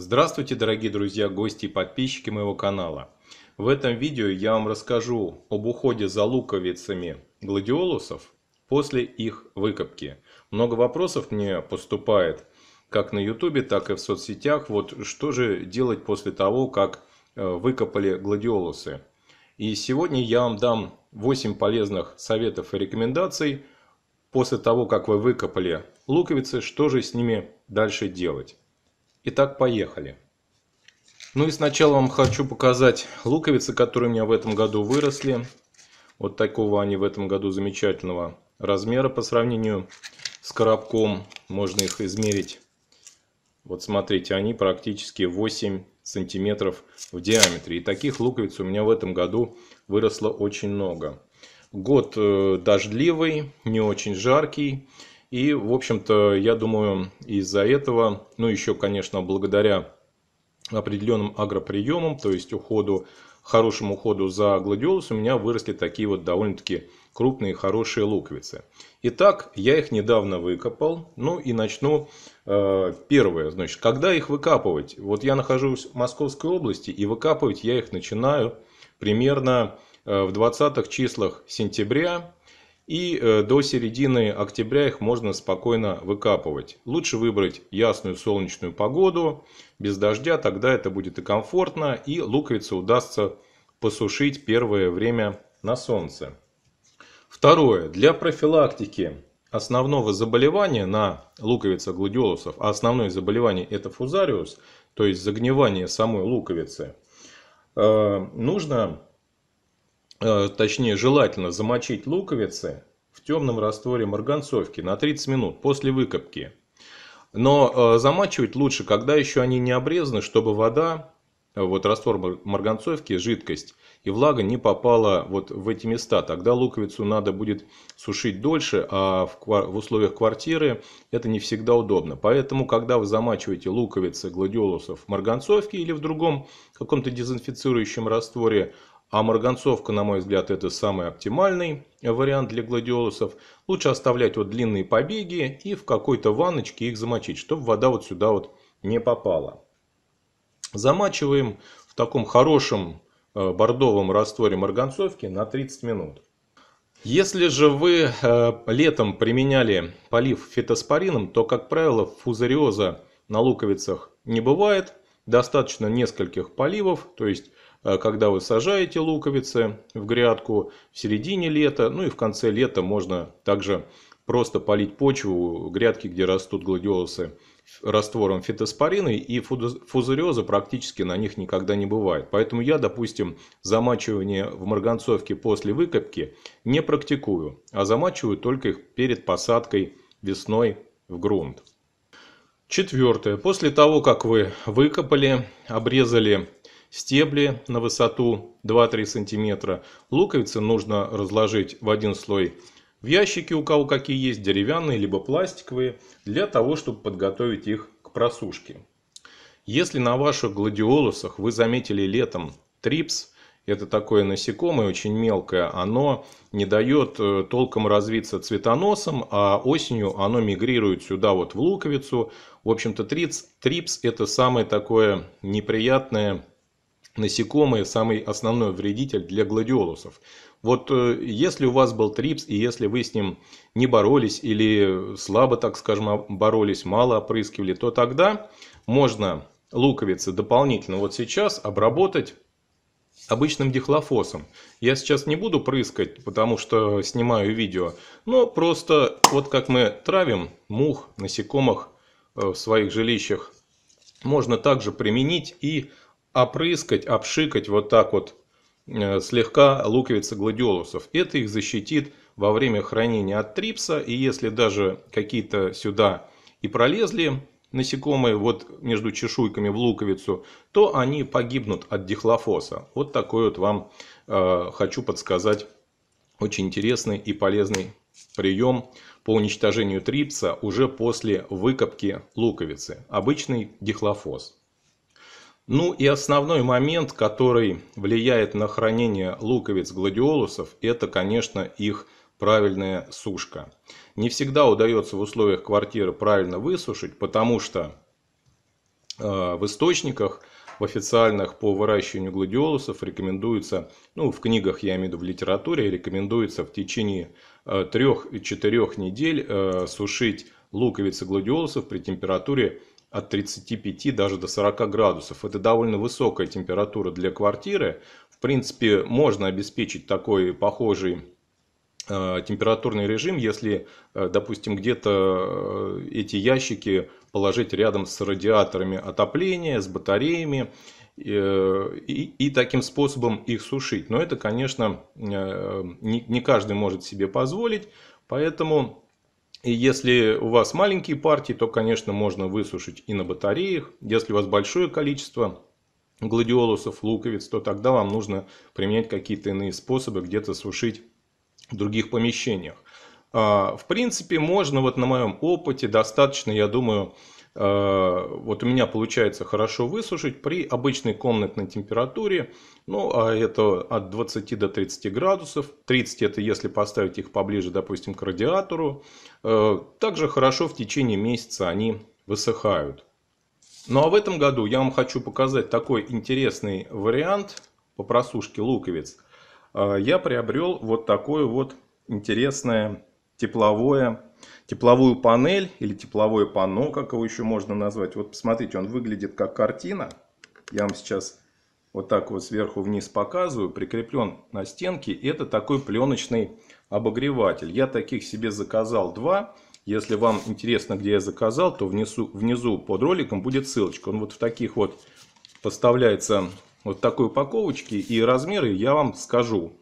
Здравствуйте, дорогие друзья, гости и подписчики моего канала. В этом видео я вам расскажу об уходе за луковицами гладиолусов после их выкопки. Много вопросов мне поступает как на ютубе, так и в соцсетях. Вот что же делать после того, как э, выкопали гладиолусы. И сегодня я вам дам 8 полезных советов и рекомендаций после того, как вы выкопали луковицы, что же с ними дальше делать. Итак, поехали. Ну и сначала вам хочу показать луковицы, которые у меня в этом году выросли. Вот такого они в этом году замечательного размера по сравнению с коробком. Можно их измерить. Вот смотрите, они практически 8 сантиметров в диаметре. И таких луковиц у меня в этом году выросло очень много. Год э, дождливый, не очень жаркий. И, в общем-то, я думаю, из-за этого, ну еще, конечно, благодаря определенным агроприемам, то есть уходу, хорошему уходу за гладиолус, у меня выросли такие вот довольно-таки крупные хорошие луковицы. Итак, я их недавно выкопал. Ну и начну э, первое. Значит, когда их выкапывать? Вот я нахожусь в Московской области и выкапывать я их начинаю примерно э, в 20 числах сентября, и э, до середины октября их можно спокойно выкапывать. Лучше выбрать ясную солнечную погоду, без дождя, тогда это будет и комфортно, и луковицу удастся посушить первое время на солнце. Второе. Для профилактики основного заболевания на луковице гладиолусов, а основное заболевание это фузариус, то есть загнивание самой луковицы, э, нужно Э, точнее желательно замочить луковицы в темном растворе марганцовки на 30 минут после выкопки. Но э, замачивать лучше, когда еще они не обрезаны, чтобы вода, э, вот раствор марганцовки, жидкость и влага не попала вот в эти места. Тогда луковицу надо будет сушить дольше, а в, в условиях квартиры это не всегда удобно. Поэтому, когда вы замачиваете луковицы гладиолусов в марганцовке или в другом каком-то дезинфицирующем растворе, а марганцовка, на мой взгляд, это самый оптимальный вариант для гладиолусов. Лучше оставлять вот длинные побеги и в какой-то ванночке их замочить, чтобы вода вот сюда вот не попала. Замачиваем в таком хорошем э, бордовом растворе марганцовки на 30 минут. Если же вы э, летом применяли полив фитоспорином, то, как правило, фузариоза на луковицах не бывает. Достаточно нескольких поливов, то есть Э, когда вы сажаете луковицы в грядку в середине лета, ну и в конце лета можно также просто полить почву, грядки, где растут гладиолусы, раствором фитоспорины и фузариоза практически на них никогда не бывает. Поэтому я, допустим, замачивание в марганцовке после выкопки не практикую, а замачиваю только их перед посадкой весной в грунт. Четвертое. После того, как вы выкопали, обрезали стебли на высоту 2-3 см. Луковицы нужно разложить в один слой в ящики, у кого какие есть, деревянные либо пластиковые, для того, чтобы подготовить их к просушке. Если на ваших гладиолусах вы заметили летом трипс, это такое насекомое, очень мелкое, оно не дает э, толком развиться цветоносом, а осенью оно мигрирует сюда вот в луковицу. В общем-то трипс, трипс это самое такое неприятное насекомые самый основной вредитель для гладиолусов. Вот э, если у вас был трипс, и если вы с ним не боролись, или слабо, так скажем, а, боролись, мало опрыскивали, то тогда можно луковицы дополнительно вот сейчас обработать обычным дихлофосом. Я сейчас не буду прыскать, потому что снимаю видео, но просто вот как мы травим мух, насекомых э, в своих жилищах, можно также применить и опрыскать, обшикать вот так вот э, слегка луковицы гладиолусов. Это их защитит во время хранения от трипса. И если даже какие-то сюда и пролезли насекомые вот между чешуйками в луковицу, то они погибнут от дихлофоса. Вот такой вот вам э, хочу подсказать очень интересный и полезный прием по уничтожению трипса уже после выкопки луковицы. Обычный дихлофос. Ну и основной момент, который влияет на хранение луковиц гладиолусов, это, конечно, их правильная сушка. Не всегда удается в условиях квартиры правильно высушить, потому что э, в источниках, в официальных по выращиванию гладиолусов рекомендуется, ну в книгах я имею в виду в литературе, рекомендуется в течение 3-4 э, недель э, сушить луковицы гладиолусов при температуре от 35 даже до 40 градусов. Это довольно высокая температура для квартиры. В принципе, можно обеспечить такой похожий э, температурный режим, если, э, допустим, где-то э, эти ящики положить рядом с радиаторами отопления, с батареями и, и таким способом их сушить. Но это, конечно, не, не каждый может себе позволить, поэтому и если у вас маленькие партии, то, конечно, можно высушить и на батареях. Если у вас большое количество гладиолусов, луковиц, то тогда вам нужно применять какие-то иные способы, где-то сушить в других помещениях. А, в принципе, можно вот на моем опыте достаточно, я думаю, Э, вот у меня получается хорошо высушить при обычной комнатной температуре, ну а это от 20 до 30 градусов, 30 это если поставить их поближе, допустим, к радиатору, э, также хорошо в течение месяца они высыхают. Ну а в этом году я вам хочу показать такой интересный вариант по просушке луковиц. Э, я приобрел вот такое вот интересное тепловое тепловую панель или тепловое панно, как его еще можно назвать. Вот посмотрите, он выглядит как картина. Я вам сейчас вот так вот сверху вниз показываю, прикреплен на стенке. Это такой пленочный обогреватель. Я таких себе заказал два. Если вам интересно, где я заказал, то внизу, внизу под роликом будет ссылочка. Он вот в таких вот поставляется вот такой упаковочке И размеры я вам скажу.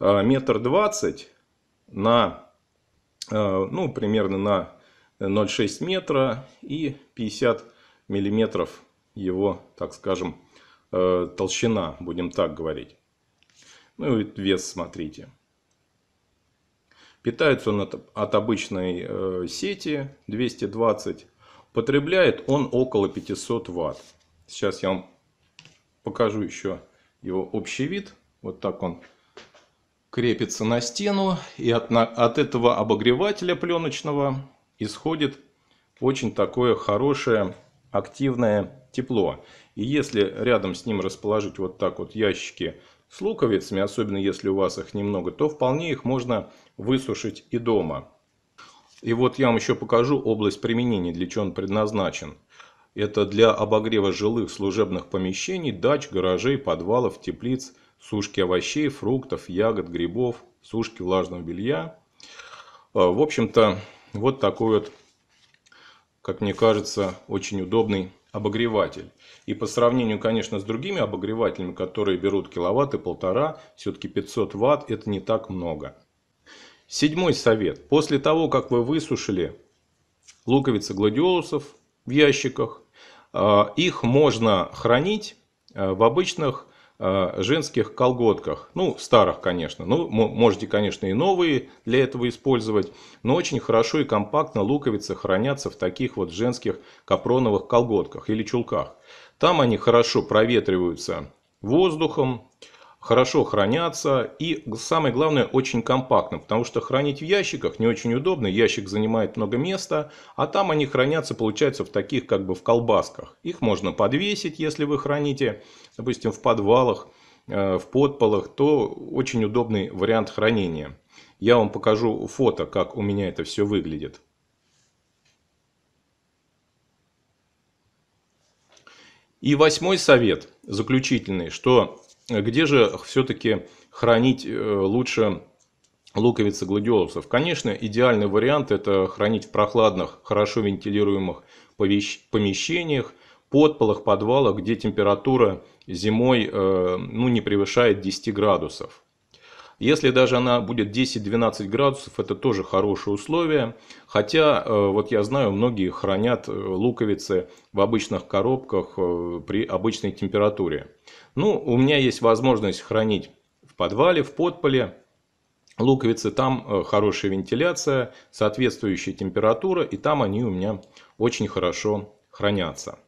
Э, метр двадцать на Э, ну, примерно на 0,6 метра и 50 миллиметров его, так скажем, э, толщина, будем так говорить. Ну и вес смотрите. Питается он от, от обычной э, сети 220. Потребляет он около 500 ватт. Сейчас я вам покажу еще его общий вид. Вот так он крепится на стену, и от, на, от этого обогревателя пленочного исходит очень такое хорошее активное тепло. И если рядом с ним расположить вот так вот ящики с луковицами, особенно если у вас их немного, то вполне их можно высушить и дома. И вот я вам еще покажу область применения, для чего он предназначен. Это для обогрева жилых служебных помещений, дач, гаражей, подвалов, теплиц, сушки овощей, фруктов, ягод, грибов, сушки влажного белья. А, в общем-то, вот такой вот, как мне кажется, очень удобный обогреватель. И по сравнению, конечно, с другими обогревателями, которые берут киловатт и полтора, все-таки 500 ватт это не так много. Седьмой совет. После того, как вы высушили луковицы гладиолусов в ящиках, а, их можно хранить а, в обычных Э, женских колготках. Ну, старых, конечно. Ну, можете, конечно, и новые для этого использовать. Но очень хорошо и компактно луковицы хранятся в таких вот женских капроновых колготках или чулках. Там они хорошо проветриваются воздухом, хорошо хранятся и самое главное очень компактно, потому что хранить в ящиках не очень удобно, ящик занимает много места, а там они хранятся, получается, в таких как бы в колбасках. Их можно подвесить, если вы храните, допустим, в подвалах, э, в подполах, то очень удобный вариант хранения. Я вам покажу фото, как у меня это все выглядит. И восьмой совет, заключительный, что где же все-таки хранить э, лучше луковицы гладиолусов? Конечно, идеальный вариант это хранить в прохладных, хорошо вентилируемых помещениях, подполах, подвалах, где температура зимой э, ну, не превышает 10 градусов. Если даже она будет 10-12 градусов, это тоже хорошие условия. Хотя, э, вот я знаю, многие хранят луковицы в обычных коробках при обычной температуре. Ну, у меня есть возможность хранить в подвале, в подполе, луковицы, там э, хорошая вентиляция, соответствующая температура, и там они у меня очень хорошо хранятся.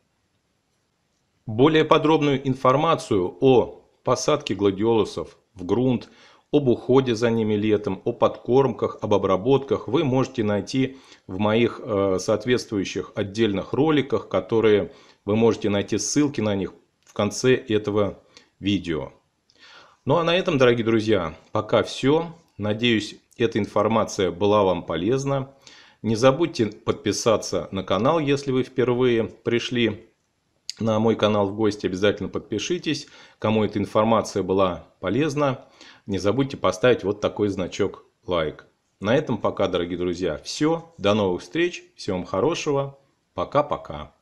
Более подробную информацию о посадке гладиолусов в грунт, об уходе за ними летом, о подкормках, об обработках вы можете найти в моих э, соответствующих отдельных роликах, которые вы можете найти ссылки на них в конце этого видео. Ну а на этом, дорогие друзья, пока все. Надеюсь, эта информация была вам полезна. Не забудьте подписаться на канал, если вы впервые пришли на мой канал в гости. Обязательно подпишитесь. Кому эта информация была полезна, не забудьте поставить вот такой значок лайк. На этом пока, дорогие друзья, все. До новых встреч. Всем хорошего. Пока-пока.